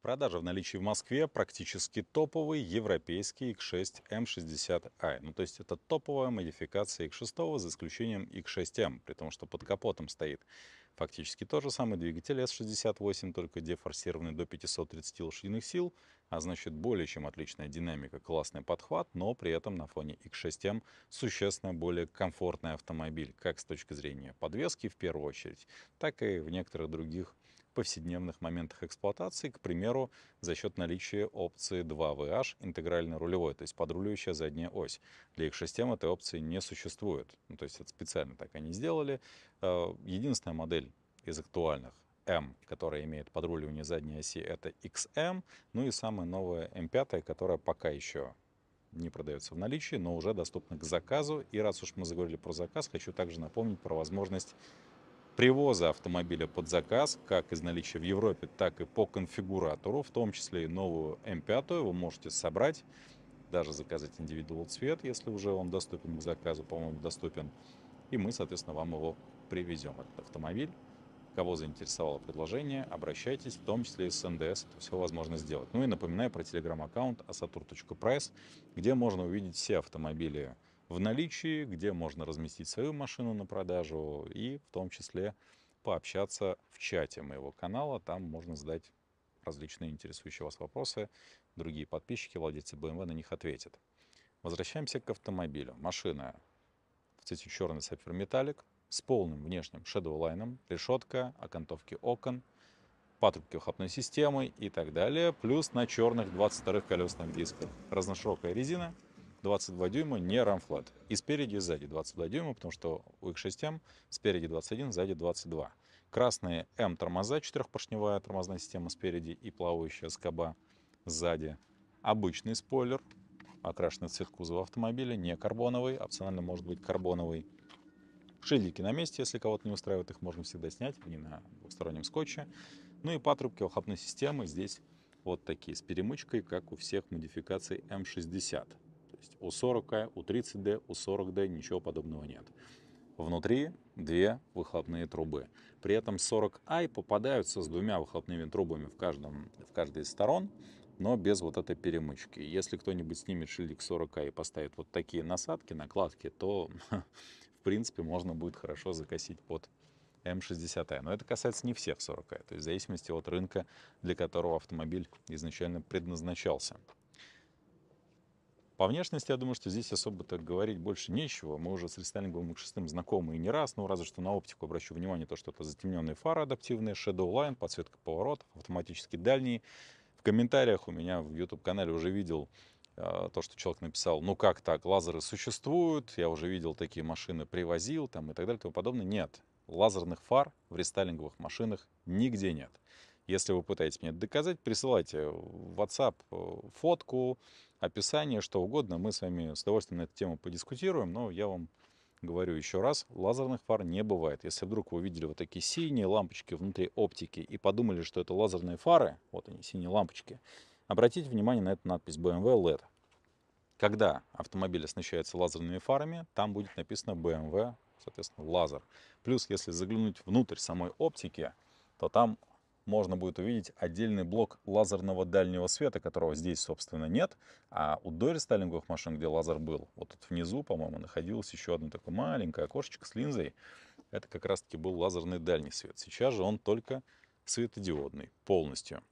продаже в наличии в Москве практически топовый европейский X6 M60i. Эм ну, то есть это топовая модификация X6 за исключением X6M, эм, при том, что под капотом стоит фактически тот же самый двигатель S68, только дефорсированный до 530 лошадиных сил, а значит более чем отличная динамика, классный подхват, но при этом на фоне X6M эм существенно более комфортный автомобиль, как с точки зрения подвески в первую очередь, так и в некоторых других повседневных моментах эксплуатации, к примеру, за счет наличия опции 2VH интегрально-рулевой, то есть подруливающая задняя ось. Для их систем этой опции не существует. Ну, то есть это специально так они сделали. Э, единственная модель из актуальных M, которая имеет подруливание задней оси, это XM. Эм. Ну и самая новая M5, эм которая пока еще не продается в наличии, но уже доступна к заказу. И раз уж мы заговорили про заказ, хочу также напомнить про возможность привоза автомобиля под заказ, как из наличия в Европе, так и по конфигуратору, в том числе и новую М5, вы можете собрать, даже заказать индивидуал цвет, если уже он доступен к заказу, по-моему, доступен. И мы, соответственно, вам его привезем, этот автомобиль. Кого заинтересовало предложение, обращайтесь, в том числе и с НДС, это все возможно сделать. Ну и напоминаю про телеграм-аккаунт asatur.press, где можно увидеть все автомобили в наличии, где можно разместить свою машину на продажу и в том числе пообщаться в чате моего канала. Там можно задать различные интересующие вас вопросы. Другие подписчики, владельцы BMW на них ответят. Возвращаемся к автомобилю. Машина в цвете черный сапфир металлик с полным внешним шедоулайном, решетка, окантовки окон, патрубки выхлопной системы и так далее, плюс на черных 22-х колесных дисках. Разноширокая резина — 22 дюйма не рамфлат. И спереди, и сзади 22 дюйма, потому что у X6M эм спереди 21, сзади 22. Красные М эм тормоза, четырехпоршневая тормозная система спереди и плавающая скоба сзади. Обычный спойлер, окрашенный в цвет кузова автомобиля, не карбоновый, опционально может быть карбоновый. Шильдики на месте, если кого-то не устраивает, их можно всегда снять, они на двухстороннем скотче. Ну и патрубки ухабной системы здесь вот такие, с перемычкой, как у всех модификаций М60. Эм есть у 40К, у 30D, у 40D ничего подобного нет. Внутри две выхлопные трубы. При этом 40i попадаются с двумя выхлопными трубами в, каждом, в каждой из сторон, но без вот этой перемычки. Если кто-нибудь снимет шильдик 40i и поставит вот такие насадки, накладки, то, в принципе, можно будет хорошо закосить под М60i. Эм но это касается не всех 40i, то есть в зависимости от рынка, для которого автомобиль изначально предназначался. По внешности, я думаю, что здесь особо так говорить больше нечего. Мы уже с рестайлинговым X6 знакомы и не раз, но разве что на оптику обращу внимание, то, что это затемненные фары адаптивные, shadow line, подсветка поворотов, автоматически дальние. В комментариях у меня в YouTube-канале уже видел э, то, что человек написал, ну как так, лазеры существуют, я уже видел такие машины, привозил там и так далее и тому подобное. Нет, лазерных фар в рестайлинговых машинах нигде нет. Если вы пытаетесь мне это доказать, присылайте в WhatsApp э, фотку, описание, что угодно. Мы с вами с удовольствием на эту тему подискутируем, но я вам говорю еще раз, лазерных фар не бывает. Если вдруг вы увидели вот такие синие лампочки внутри оптики и подумали, что это лазерные фары, вот они, синие лампочки, обратите внимание на эту надпись BMW LED. Когда автомобиль оснащается лазерными фарами, там будет написано BMW, соответственно, лазер. Плюс, если заглянуть внутрь самой оптики, то там можно будет увидеть отдельный блок лазерного дальнего света, которого здесь, собственно, нет. А у Дори машин, где лазер был, вот тут внизу, по-моему, находилось еще одно такое маленькое окошечко с линзой. Это как раз-таки был лазерный дальний свет. Сейчас же он только светодиодный полностью.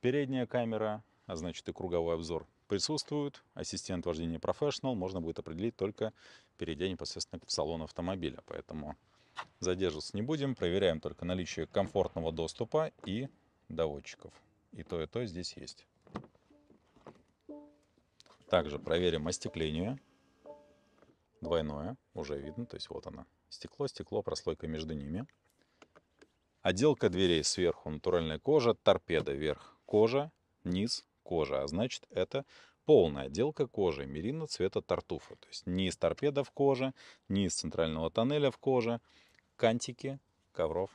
Передняя камера, а значит и круговой обзор присутствуют. Ассистент вождения Professional можно будет определить только перейдя непосредственно в салон автомобиля. Поэтому Задерживаться не будем, проверяем только наличие комфортного доступа и доводчиков. И то, и то здесь есть. Также проверим остекление. Двойное, уже видно, то есть вот оно Стекло, стекло, прослойка между ними. Отделка дверей сверху натуральная кожа, торпеда вверх кожа, низ кожа. А значит, это полная отделка кожи мерина цвета тартуфа. То есть ни из торпеда в коже, не из центрального тоннеля в коже. Кантики ковров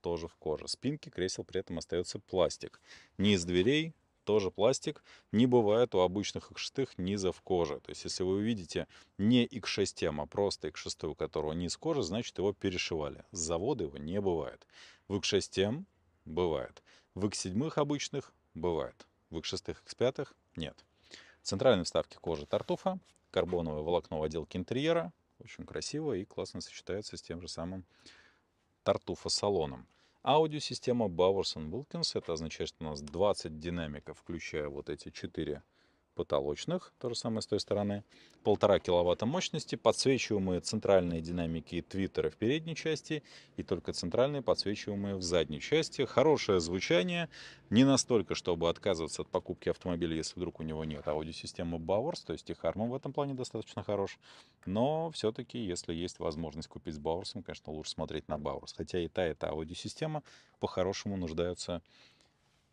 тоже в коже. Спинки кресел при этом остается пластик. Не из дверей, тоже пластик. Не бывает у обычных X6 низа в коже. То есть если вы увидите не X6, а просто X6, у которого низ кожи, значит его перешивали. С завода его не бывает. В X6 бывает. В X7 обычных бывает. В X6, X5 нет. Центральные вставки кожи тартуфа, карбоновое волокно в отделке интерьера. Очень красиво и классно сочетается с тем же самым тартуфа-салоном. Аудиосистема Bowers Wilkins. Это означает, что у нас 20 динамиков, включая вот эти 4 потолочных, то же самое с той стороны, полтора киловатта мощности, подсвечиваемые центральные динамики твиттера в передней части и только центральные подсвечиваемые в задней части. Хорошее звучание, не настолько, чтобы отказываться от покупки автомобиля, если вдруг у него нет аудиосистемы Bowers, то есть и Harman в этом плане достаточно хорош, но все-таки, если есть возможность купить с Bowers, конечно, лучше смотреть на Bowers, хотя и та, и та аудиосистема по-хорошему нуждаются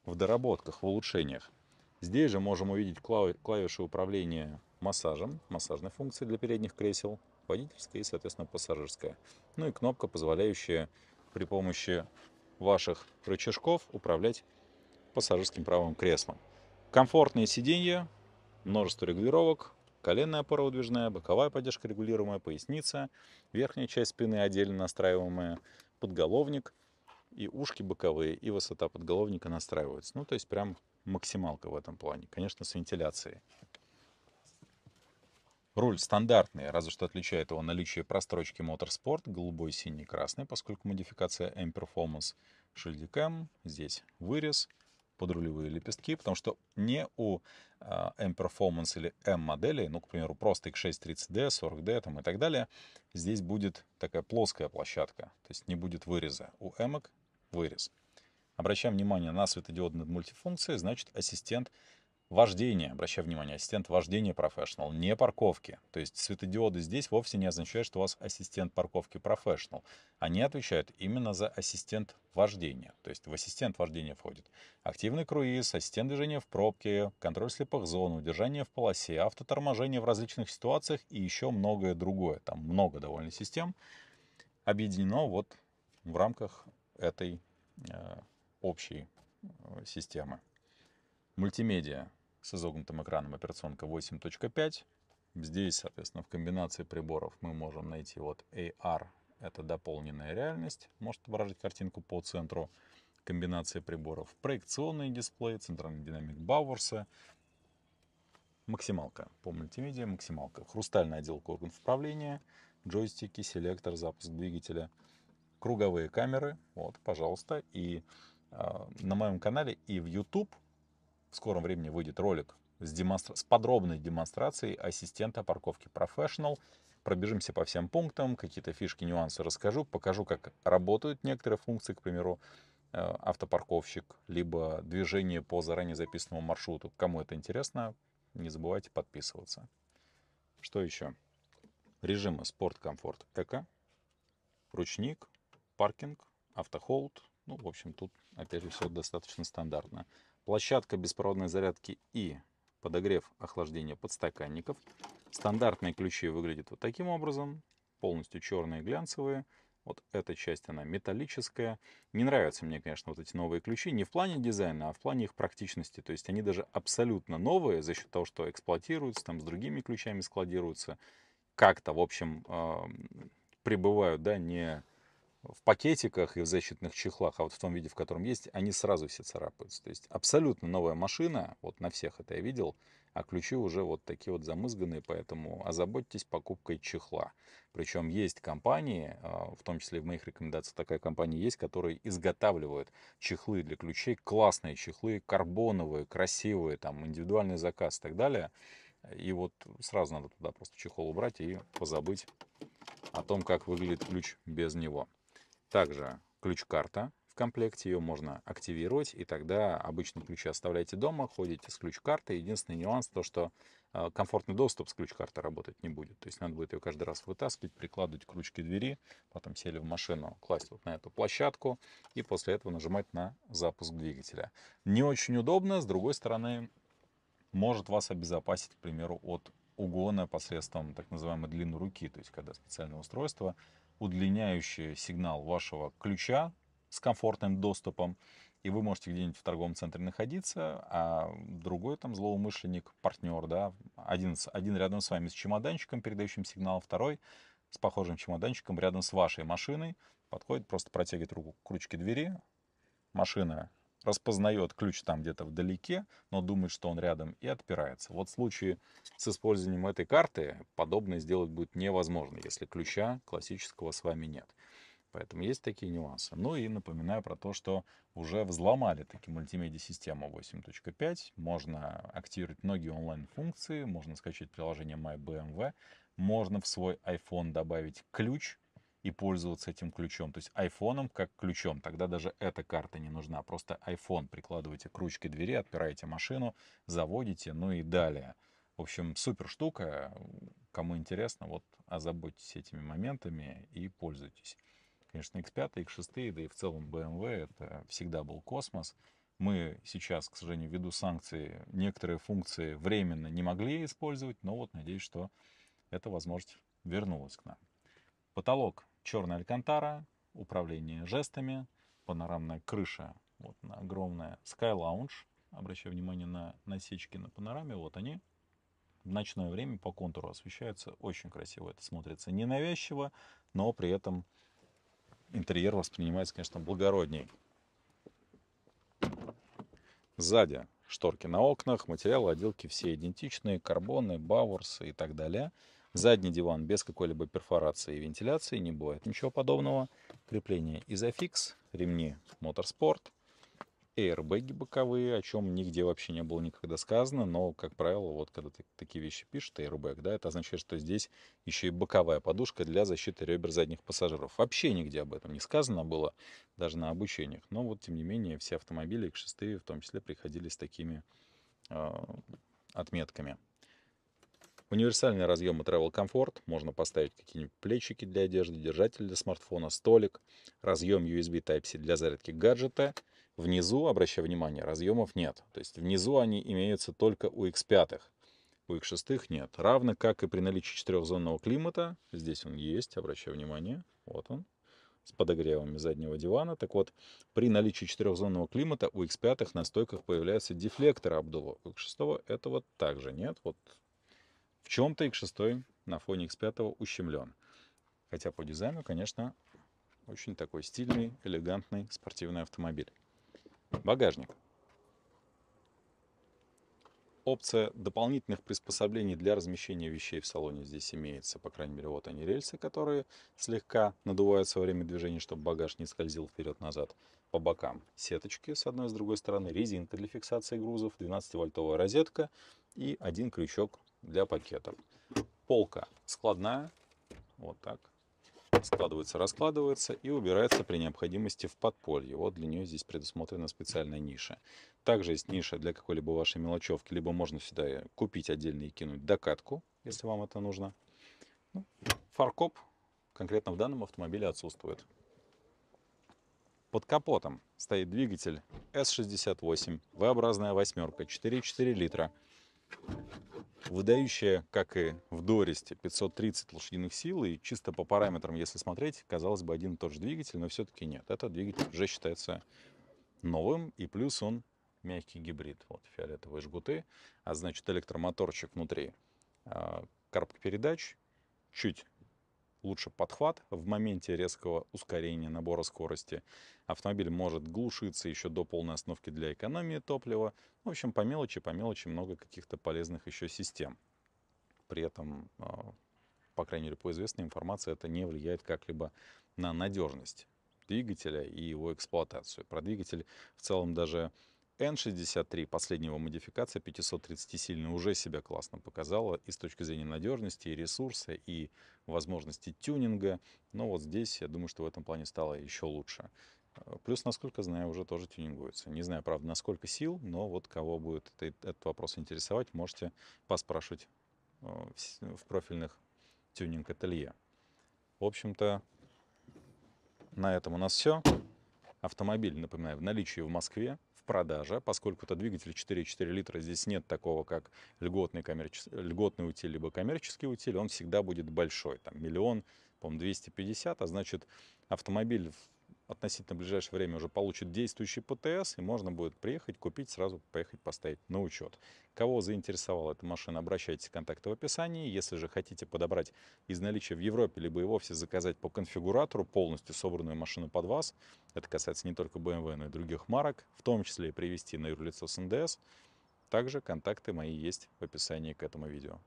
в доработках, в улучшениях. Здесь же можем увидеть клавиши управления массажем, массажной функции для передних кресел, водительская и, соответственно, пассажирская. Ну и кнопка, позволяющая при помощи ваших рычажков управлять пассажирским правым креслом. Комфортные сиденья, множество регулировок, коленная опора выдвижная, боковая поддержка регулируемая, поясница, верхняя часть спины отдельно настраиваемая, подголовник и ушки боковые, и высота подголовника настраивается. Ну, то есть прям максималка в этом плане. Конечно, с вентиляцией. Руль стандартный, разве что отличает его наличие прострочки Motorsport, голубой, синий, красный, поскольку модификация M-Performance шильдикам, здесь вырез, подрулевые лепестки, потому что не у а, M-Performance или M-моделей, ну, к примеру, просто x 6 30 d 40D там, и так далее, здесь будет такая плоская площадка, то есть не будет выреза. У m вырез. Обращаем внимание на светодиодные мультифункции, значит ассистент вождения, Обращаем внимание, ассистент вождения Professional, не парковки. То есть светодиоды здесь вовсе не означают, что у вас ассистент парковки Professional. Они отвечают именно за ассистент вождения. То есть в ассистент вождения входит активный круиз, ассистент движения в пробке, контроль слепых зон, удержание в полосе, автоторможение в различных ситуациях и еще многое другое. Там много довольно систем объединено вот в рамках этой э, общей э, системы. Мультимедиа с изогнутым экраном операционка 8.5. Здесь, соответственно, в комбинации приборов мы можем найти вот AR, это дополненная реальность, может отображать картинку по центру комбинации приборов, проекционный дисплей, центральный динамик Бауэрса, максималка по мультимедиа, максималка, хрустальная отделка органов управления, джойстики, селектор, запуск двигателя, круговые камеры, вот, пожалуйста, и а, на моем канале и в YouTube в скором времени выйдет ролик с, демонстра... с подробной демонстрацией ассистента парковки Professional. Пробежимся по всем пунктам, какие-то фишки, нюансы расскажу, покажу, как работают некоторые функции, к примеру, э, автопарковщик, либо движение по заранее записанному маршруту. Кому это интересно, не забывайте подписываться. Что еще? Режимы спорт, комфорт, эко, ручник, паркинг, автохолд, ну, в общем, тут, опять же, все достаточно стандартно. Площадка беспроводной зарядки и подогрев охлаждения подстаканников. Стандартные ключи выглядят вот таким образом. Полностью черные, глянцевые. Вот эта часть, она металлическая. Не нравятся мне, конечно, вот эти новые ключи. Не в плане дизайна, а в плане их практичности. То есть они даже абсолютно новые за счет того, что эксплуатируются, там с другими ключами складируются. Как-то, в общем, эм, прибывают, да, не в пакетиках и в защитных чехлах, а вот в том виде, в котором есть, они сразу все царапаются. То есть абсолютно новая машина, вот на всех это я видел, а ключи уже вот такие вот замызганные, поэтому озаботьтесь покупкой чехла. Причем есть компании, а, в том числе в моих рекомендациях такая компания есть, которые изготавливают чехлы для ключей, классные чехлы, карбоновые, красивые, там индивидуальный заказ и так далее. И вот сразу надо туда просто чехол убрать и позабыть о том, как выглядит ключ без него. Также ключ-карта в комплекте, ее можно активировать, и тогда обычно ключи оставляете дома, ходите с ключ-картой. Единственный нюанс то, что э, комфортный доступ с ключ картой работать не будет. То есть надо будет ее каждый раз вытаскивать, прикладывать к ручке двери, потом сели в машину, класть вот на эту площадку и после этого нажимать на запуск двигателя. Не очень удобно, с другой стороны, может вас обезопасить, к примеру, от угона посредством так называемой длины руки, то есть когда специальное устройство удлиняющий сигнал вашего ключа с комфортным доступом, и вы можете где-нибудь в торговом центре находиться, а другой там злоумышленник, партнер, да, один, один рядом с вами с чемоданчиком, передающим сигнал, второй с похожим чемоданчиком рядом с вашей машиной, подходит, просто протягивает руку к ручке двери, машина распознает ключ там где-то вдалеке, но думает, что он рядом и отпирается. Вот в случае с использованием этой карты подобное сделать будет невозможно, если ключа классического с вами нет. Поэтому есть такие нюансы. Ну и напоминаю про то, что уже взломали таки мультимедиа-систему 8.5. Можно активировать многие онлайн-функции, можно скачать приложение MyBMW, можно в свой iPhone добавить ключ, и пользоваться этим ключом. То есть айфоном как ключом. Тогда даже эта карта не нужна. Просто iPhone прикладываете к ручке двери, отпираете машину, заводите, ну и далее. В общем, супер штука. Кому интересно, вот озаботьтесь этими моментами и пользуйтесь. Конечно, X5, X6, да и в целом BMW эм это всегда был космос. Мы сейчас, к сожалению, ввиду санкций некоторые функции временно не могли использовать, но вот надеюсь, что эта возможность вернулась к нам. Потолок черная алькантара, управление жестами, панорамная крыша, вот на огромная Sky Lounge. Обращаю внимание на насечки на панораме, вот они. В ночное время по контуру освещаются, очень красиво это смотрится, ненавязчиво, но при этом интерьер воспринимается, конечно, благородней. Сзади шторки на окнах, материалы отделки все идентичные, карбоны, баурсы и так далее. Задний диван без какой-либо перфорации и вентиляции, не бывает ничего подобного. Крепление изофикс ремни Motorsport, эйрбэги боковые, о чем нигде вообще не было никогда сказано, но, как правило, вот когда ты такие вещи пишешь, эйрбэг, да, это означает, что здесь еще и боковая подушка для защиты ребер задних пассажиров. Вообще нигде об этом не сказано было, даже на обучениях. Но вот, тем не менее, все автомобили x шестые в том числе приходили с такими э, отметками универсальный разъем разъемы Travel Comfort. Можно поставить какие-нибудь плечики для одежды, держатель для смартфона, столик. Разъем USB Type-C для зарядки гаджета. Внизу, обращаю внимание, разъемов нет. То есть внизу они имеются только у X5. У X6 нет. Равно как и при наличии четырехзонного климата. Здесь он есть, обращаю внимание. Вот он с подогревами заднего дивана. Так вот, при наличии четырехзонного климата у X5 на стойках появляются дефлекторы обдува. У X6 этого также нет. Вот в чем-то X6 на фоне X5 ущемлен. Хотя по дизайну, конечно, очень такой стильный, элегантный спортивный автомобиль. Багажник. Опция дополнительных приспособлений для размещения вещей в салоне здесь имеется. По крайней мере, вот они рельсы, которые слегка надуваются во время движения, чтобы багаж не скользил вперед-назад. По бокам сеточки с одной и с другой стороны, резинка для фиксации грузов, 12-вольтовая розетка и один крючок для пакетов. Полка складная, вот так. Складывается, раскладывается и убирается при необходимости в подполье. Вот для нее здесь предусмотрена специальная ниша. Также есть ниша для какой-либо вашей мелочевки, либо можно сюда купить отдельно и кинуть докатку, если вам это нужно. Ну, фаркоп конкретно в данном автомобиле отсутствует. Под капотом стоит двигатель S68, V-образная восьмерка, 4,4 литра выдающая, как и в Дористе, 530 лошадиных сил, и чисто по параметрам, если смотреть, казалось бы, один и тот же двигатель, но все-таки нет. Этот двигатель уже считается новым, и плюс он мягкий гибрид. Вот фиолетовые жгуты, а значит электромоторчик внутри. А, коробка передач чуть лучше подхват в моменте резкого ускорения набора скорости. Автомобиль может глушиться еще до полной остановки для экономии топлива. В общем, по мелочи, по мелочи много каких-то полезных еще систем. При этом, а, по крайней мере, по известной информации, это не влияет как-либо на надежность двигателя и его эксплуатацию. Про двигатель в целом даже N63, последнего его модификация, 530-сильная, уже себя классно показала и с точки зрения надежности, и ресурса, и возможности тюнинга. Но вот здесь, я думаю, что в этом плане стало еще лучше. Э, плюс, насколько знаю, уже тоже тюнингуется. Не знаю, правда, насколько сил, но вот кого будет этот, этот вопрос интересовать, можете поспрашивать э, в профильных тюнинг-ателье. В общем-то, на этом у нас все. Автомобиль, напоминаю, в наличии в Москве продаже, поскольку это двигатель 4,4 литра, здесь нет такого, как льготный, коммерчес... льготный утиль, либо коммерческий утиль, он всегда будет большой, там миллион, по-моему, 250, а значит автомобиль относительно ближайшее время уже получит действующий ПТС, и можно будет приехать, купить, сразу поехать поставить на учет. Кого заинтересовала эта машина, обращайтесь, в контакты в описании. Если же хотите подобрать из наличия в Европе, либо и вовсе заказать по конфигуратору полностью собранную машину под вас, это касается не только BMW, но и других марок, в том числе и привести на юрлицо с НДС, также контакты мои есть в описании к этому видео.